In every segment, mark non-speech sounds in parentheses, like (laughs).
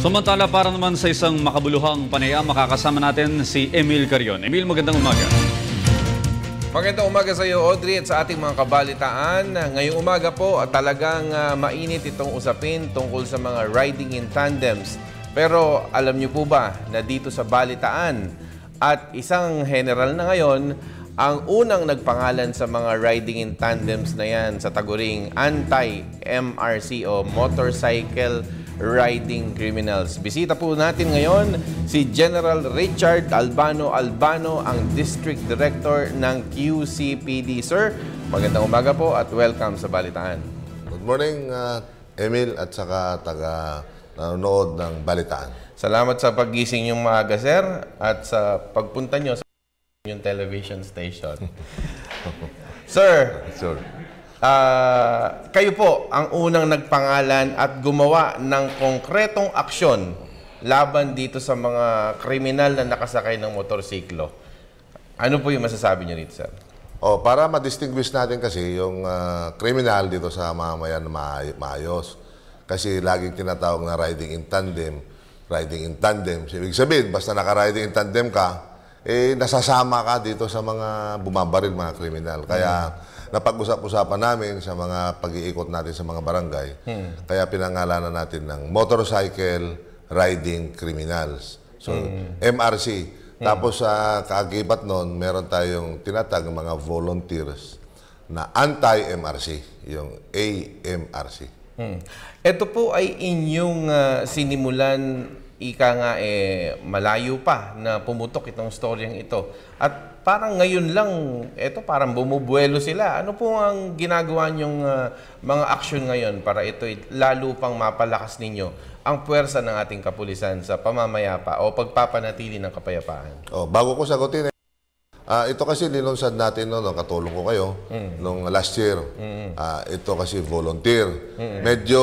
Samantala para naman sa isang makabuluhang panayam, makakasama natin si Emil Carion. Emil, magandang umaga. Magandang umaga sa iyo, Audrey, at sa ating mga kabalitaan. Ngayong umaga po, ah, talagang uh, mainit itong usapin tungkol sa mga riding in tandems. Pero alam niyo po ba na dito sa balitaan at isang general na ngayon, ang unang nagpangalan sa mga riding in tandems na yan sa taguring anti-MRC o Motorcycle riding criminals. Bisita po natin ngayon si General Richard Albano Albano, ang District Director ng QCPD. Sir, magandang umaga po at welcome sa Balitaan. Good morning, uh, Emil at saka taga nanonood uh, ng Balitaan. Salamat sa paggising yung maaga, sir, at sa pagpunta nyo sa yung television station. (laughs) sir, sure. Uh, kayo po ang unang nagpangalan at gumawa ng konkretong aksyon laban dito sa mga kriminal na nakasakay ng motorsiklo. Ano po yung masasabi niyo rito, sir? Oh, para ma-distinguish natin kasi yung uh, ah, criminal dito sa mamayan ma maayos. Kasi laging tinatawag na riding in tandem, riding in tandem. So, ibig sabihin, basta naka-riding in tandem ka, eh, nasasama ka dito sa mga bumabaril, mga kriminal. Kaya, mm -hmm napag-usap-usapan namin sa mga pag-iikot natin sa mga barangay. Hmm. Kaya pinangalanan natin ng motorcycle riding criminals. So, hmm. MRC. Hmm. Tapos sa uh, kaagibat noon, meron tayong tinatag mga volunteers na anti-MRC, yung AMRC. Hmm. Ito po ay inyong uh, sinimulan ika nga eh, malayo pa na pumutok itong storyang ito. At parang ngayon lang, eto parang bumubuelo sila. Ano po ang ginagawa niyong uh, mga aksyon ngayon para ito lalo pang mapalakas ninyo ang puwersa ng ating kapulisan sa pamamayapa o pagpapanatili ng kapayapaan? Oh, bago ko sagutin, Uh, ito kasi nilunsad natin no, no, katulong ko kayo mm. nung last year. mm Uh, ito kasi volunteer. mm Medyo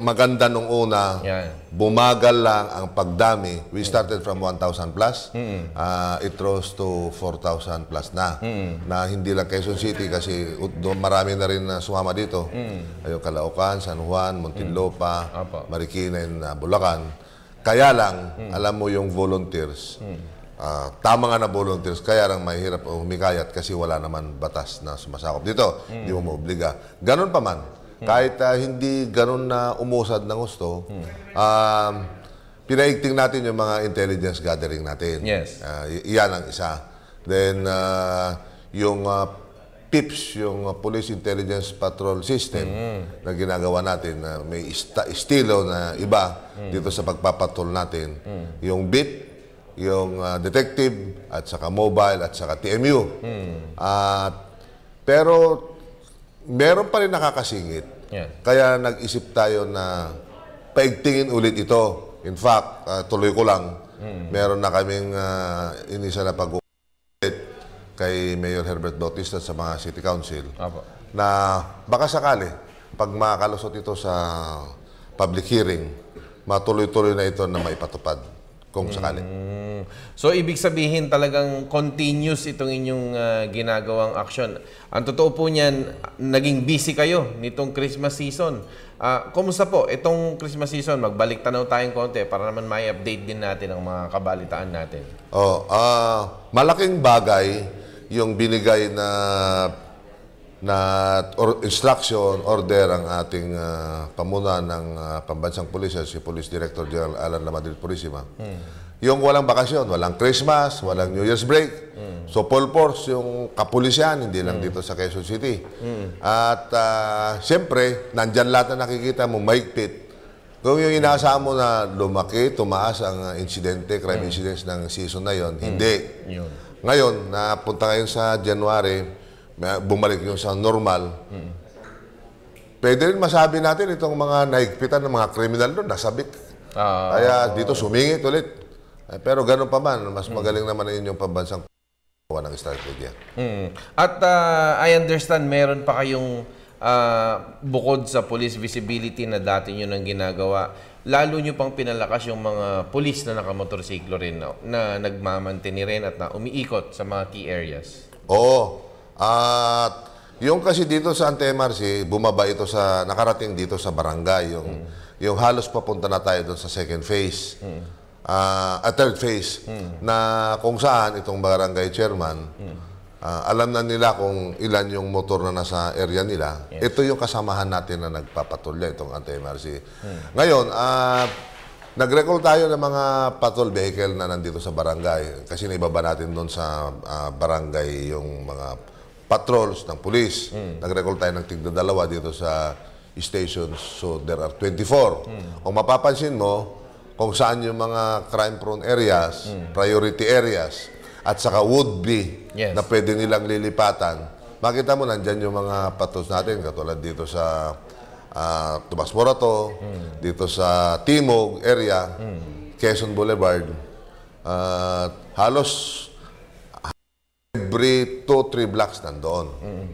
maganda nung una. Yeah. Bumagal lang ang pagdami. We mm. started from 1,000 plus. mm Uh, it rose to 4,000 plus na. mm Na hindi lang Quezon City kasi doon marami na rin na sumama dito. Mm-hmm. Ayun, Calaucan, San Juan, Muntinlupa, mm Marikina, and uh, Bulacan. Kaya lang, mm alam mo yung volunteers. mm Uh, tama nga na volunteers, kaya lang mahirap o humikayat kasi wala naman batas na sumasakop dito. Mm. Hindi mo maobliga. Ganun pa man, mm. kahit uh, hindi ganun na umusad ng gusto, mm. uh, pinaigting natin yung mga intelligence gathering natin. Yes. Uh, ah, iyan ang isa. Then, uh, yung uh, PIPS, yung uh, Police Intelligence Patrol System mm. na ginagawa natin, uh, may ista- estilo na iba mm. dito sa pagpapatrol natin. Mm. Yung BIP, yung uh, detective at saka mobile at saka TMU. Hmm. At pero meron pa rin nakakasingit. Yeah. Kaya nag-isip tayo na paigtingin ulit ito. In fact, uh, tuloy ko lang, hmm. meron na kaming uh, inisa na pag kay Mayor Herbert Bautista sa mga city council Apo. na baka sakali pag makalusot ito sa public hearing, matuloy-tuloy na ito na maipatupad kung sakali. Mm. So ibig sabihin talagang continuous itong inyong uh, ginagawang action. Ang totoo po niyan, naging busy kayo nitong Christmas season. Uh, kumusta po itong Christmas season? Magbalik tanaw tayong konti para naman may update din natin ang mga kabalitaan natin. Oh, uh, malaking bagay yung binigay na na or instruction order ang ating uh, pamuna ng uh, pambansang pulisya ah, si Police Director General Alan La Madrid Purisima. Hmm. Yung walang bakasyon, walang Christmas, walang New Year's break. Hmm. So full force yung kapulisan hindi lang hmm. dito sa Quezon City. Hmm. At uh, siyempre, nandyan lahat na nakikita mo, maigpit. Kung yung inaasahan mo na lumaki, tumaas ang insidente, crime hmm. incidents ng season na yon, hmm. hindi. Yun. Ngayon, napunta ngayon sa January, bumalik yung sa normal. Mm. Pwede rin masabi natin itong mga nahigpitan ng mga kriminal doon, nasabik. Ah, Kaya dito sumingit ulit. Eh, pero ganun pa man, mas magaling naman ang yung pambansang gawa ng strategy. Mm. At ah, I understand meron pa kayong ah, bukod sa police visibility na dati nyo nang ginagawa, lalo nyo pang pinalakas yung mga police na nakamotorsiklo rin na, na nagmamantini rin at na umiikot sa mga key areas. Oo. At yung kasi dito sa Antemarsi, eh, bumaba ito sa, nakarating dito sa barangay. Yung, mm. yung halos papunta na tayo doon sa second phase. Mm. Uh, ah, a third phase. Mm. Na kung saan itong barangay chairman, mm. uh, alam na nila kung ilan yung motor na nasa area nila. Yes. Ito yung kasamahan natin na nagpapatrolya itong Antemarsi. Mm. Eh. Ngayon, uh, Nag-recall tayo ng mga patrol vehicle na nandito sa barangay kasi naibaba natin doon sa uh, barangay yung mga patrols ng pulis. Mm. Nag-recall tayo ng tigda dalawa dito sa stations. So there are 24. Mm. Kung mapapansin mo, kung saan yung mga crime-prone areas, mm. priority areas, at saka would-be yes. na pwede nilang lilipatan, makita mo nandyan yung mga patrols natin, katulad dito sa uh, Tomas Morato, mm. dito sa Timog area, mm. Quezon Boulevard, uh, halos every three blocks nandoon. Mm-hmm.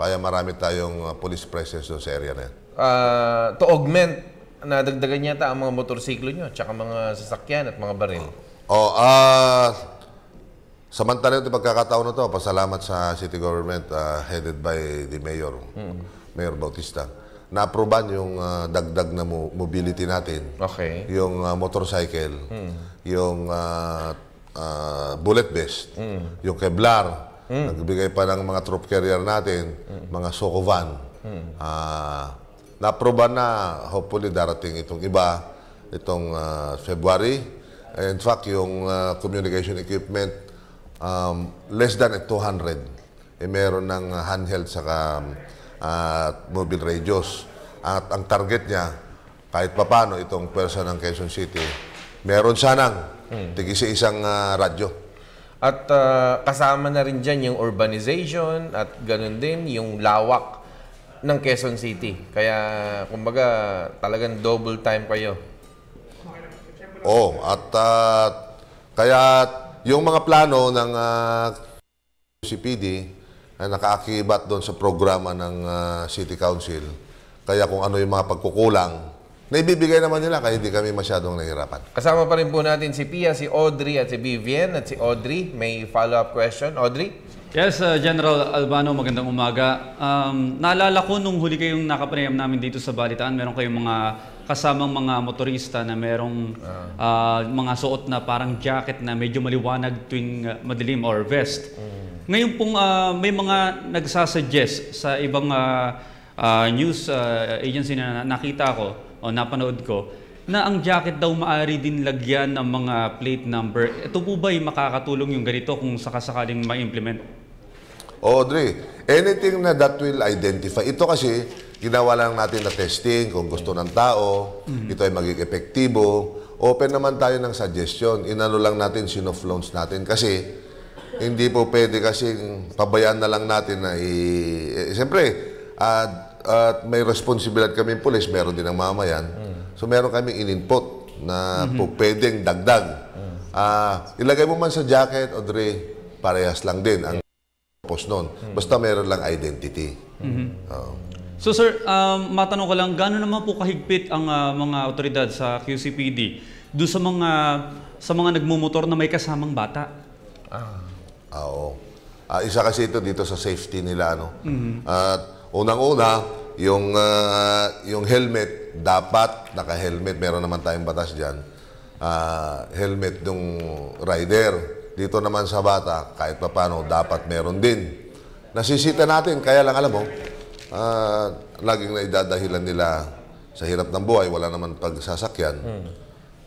Kaya marami tayong uh, police presence doon sa area na yan. Uh, to augment, nadagdagan yata ang mga motorsiklo nyo, tsaka mga sasakyan at mga baril. Oh, ah... Uh, Samantala ito pagkakataon na to, pasalamat sa city government uh, headed by the mayor, mm-hmm. Mayor Bautista. Na-aproban yung uh, dagdag na mo- mobility natin. Okay. Yung uh, motorcycle, hmm yung uh, uh, bullet vest, hmm yung Kevlar, Mm. Nagbigay pa ng mga troop carrier natin, mm. mga Sokovan. Mm. Uh, ah, naproba na, hopefully darating itong iba, itong uh, February. In fact, yung uh, communication equipment, um, less than 200. Eh, meron ng handheld saka uh, mobile radios. At ang target niya, kahit papano itong pwersa ng Quezon City, meron sanang mm. tigisi isang uh, radyo. At uh, kasama na rin dyan yung urbanization at ganun din yung lawak ng Quezon City. Kaya kumbaga talagang double time kayo. Oh, at uh, kaya yung mga plano ng uh, ah, CPD ay nakaakibat doon sa programa ng uh, City Council. Kaya kung ano yung mga pagkukulang, Naibibigay naman nila kaya hindi kami masyadong nahirapan. Kasama pa rin po natin si Pia, si Audrey at si Vivian at si Audrey. May follow-up question. Audrey? Yes, uh, General Albano, magandang umaga. Um, naalala ko nung huli kayong nakapanayam namin dito sa Balitaan, meron kayong mga kasamang mga motorista na merong ah. uh, mga suot na parang jacket na medyo maliwanag tuwing uh, madilim or vest. Mm. Ngayon pong uh, may mga nagsasuggest sa ibang uh, uh, news uh, agency na nakita ko o napanood ko, na ang jacket daw maaari din lagyan ng mga plate number. Ito po ba ay makakatulong yung ganito kung sakasakaling ma-implement? Audrey, anything na that will identify. Ito kasi, ginawa lang natin na testing kung gusto ng tao, mm-hmm. ito ay magiging epektibo. Open naman tayo ng suggestion. Inano lang natin, sinoflones natin. Kasi, hindi po pwede kasi pabayaan na lang natin na i... Eh, siyempre, uh, at may responsibilidad kami pulis, meron din ang mamayan. Mm. So meron kami in-input na mm -hmm. po pwedeng dagdag. Mm. Uh, ilagay mo man sa jacket o dre, parehas lang din ang post noon. Mm. Basta meron lang identity. Mm -hmm. uh, So sir, um, matanong ko lang, gano'n naman po kahigpit ang uh, mga otoridad sa QCPD do sa mga sa mga nagmumotor na may kasamang bata? Ah, ah oo. Ah, isa kasi ito dito sa safety nila. no? Mm-hmm. At uh, Unang-una, yung, uh, yung helmet, dapat naka-helmet. Meron naman tayong batas diyan. Uh, ah, helmet ng rider. Dito naman sa bata, kahit pa dapat meron din. Nasisita natin, kaya lang alam mo, uh, laging na idadahilan nila sa hirap ng buhay, wala naman pagsasakyan. Hmm.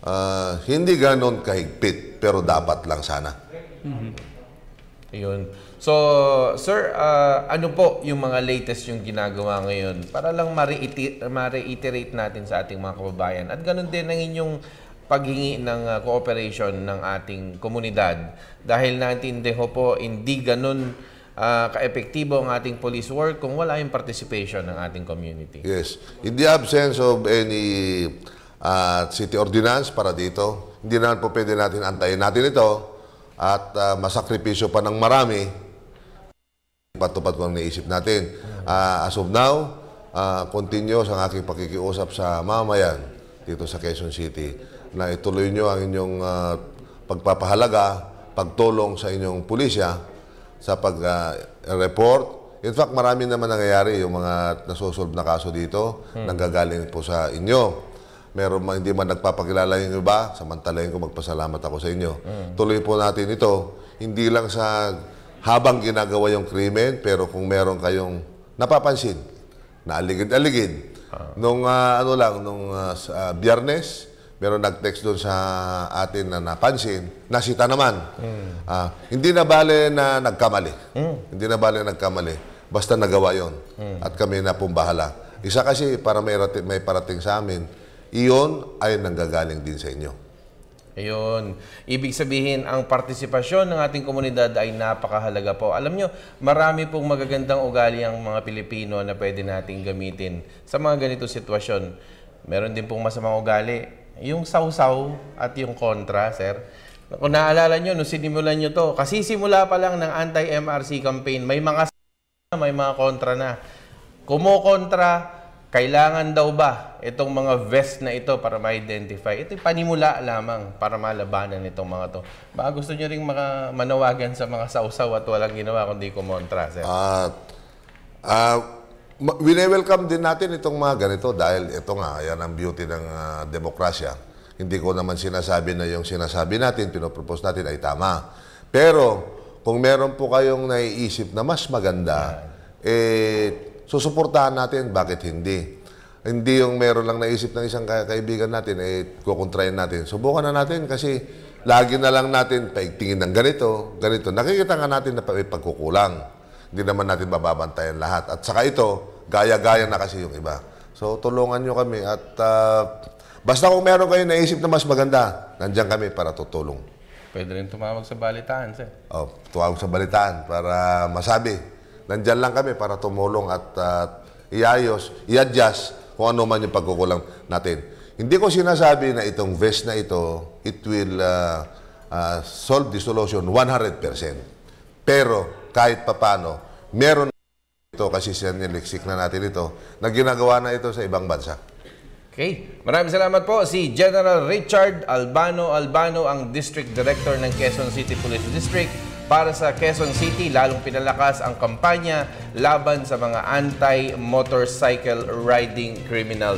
Uh, hindi ganoon kahigpit, pero dapat lang sana. Mm-hmm. Ayun. So, sir, uh, ano po yung mga latest yung ginagawa ngayon para lang ma-reiterate natin sa ating mga kababayan at ganun din ang inyong paghingi ng uh, cooperation ng ating komunidad dahil ho po hindi ganun uh, kaepektibo ang ating police work kung wala yung participation ng ating community. Yes. In the absence of any uh, city ordinance para dito, hindi naman po pwede natin antayin natin ito at uh, masakripisyo pa ng marami, patupad ko ang naisip natin. Uh, as of now, uh, ah, continuous ang aking pakikiusap sa mamayan dito sa Quezon City na ituloy nyo ang inyong uh, pagpapahalaga, pagtulong sa inyong pulisya sa pag-report. Uh, In fact, marami naman nangyayari yung mga nasosolve na kaso dito, hmm. nanggagaling po sa inyo meron man, hindi man nagpapakilala yung iba, samantalahin ko magpasalamat ako sa inyo. Mm. Tuloy po natin ito, hindi lang sa habang ginagawa yung krimen, pero kung meron kayong napapansin, naaligid aligid-aligid. Ah. Nung uh, ano lang, nung uh, uh, biyernes, meron nag-text doon sa atin na napansin, nasita naman. Mm. Uh, hindi na bale na nagkamali. Mm. Hindi na bale na nagkamali. Basta nagawa yon mm. At kami na pong bahala. Isa kasi para may, may parating sa amin, iyon ay nanggagaling din sa inyo. Ayun. Ibig sabihin, ang partisipasyon ng ating komunidad ay napakahalaga po. Alam nyo, marami pong magagandang ugali ang mga Pilipino na pwede nating gamitin sa mga ganito sitwasyon. Meron din pong masamang ugali. Yung saw-saw at yung kontra, sir. Kung naalala nyo, nung sinimulan nyo to, kasi simula pa lang ng anti-MRC campaign, may mga may mga kontra na. Kumokontra, kailangan daw ba itong mga vest na ito para ma-identify? Ito'y panimula lamang para malabanan itong mga to. Baka gusto niyo ring maka- manawagan sa mga sausaw at walang ginawa kundi kumontra, sir. At uh, ah, welcome din natin itong mga ganito dahil ito nga, yan ang beauty ng uh, demokrasya. Hindi ko naman sinasabi na yung sinasabi natin, pinopropose natin ay tama. Pero kung meron po kayong naiisip na mas maganda, yeah. eh susuportahan natin, bakit hindi? Hindi yung meron lang naisip ng isang ka kaibigan natin, eh, kukontrayin natin. Subukan na natin kasi lagi na lang natin paigtingin ng ganito, ganito. Nakikita nga natin na may pagkukulang. Hindi naman natin bababantayan lahat. At saka ito, gaya-gaya na kasi yung iba. So, tulungan nyo kami at uh, basta kung meron kayo naisip na mas maganda, nandiyan kami para tutulong. Pwede rin tumawag sa balitaan, sir. Oh, tumawag sa balitaan para masabi Nandyan lang kami para tumulong at uh, iayos, i-adjust kung ano man yung pagkukulang natin. Hindi ko sinasabi na itong vest na ito, it will uh, uh, solve the solution 100%. Pero kahit papano, meron ito kasi siniliksik na natin ito na ginagawa na ito sa ibang bansa. Okay. Maraming salamat po si General Richard Albano Albano, ang District Director ng Quezon City Police District. Para sa Quezon City, lalong pinalakas ang kampanya laban sa mga anti-motorcycle riding criminals.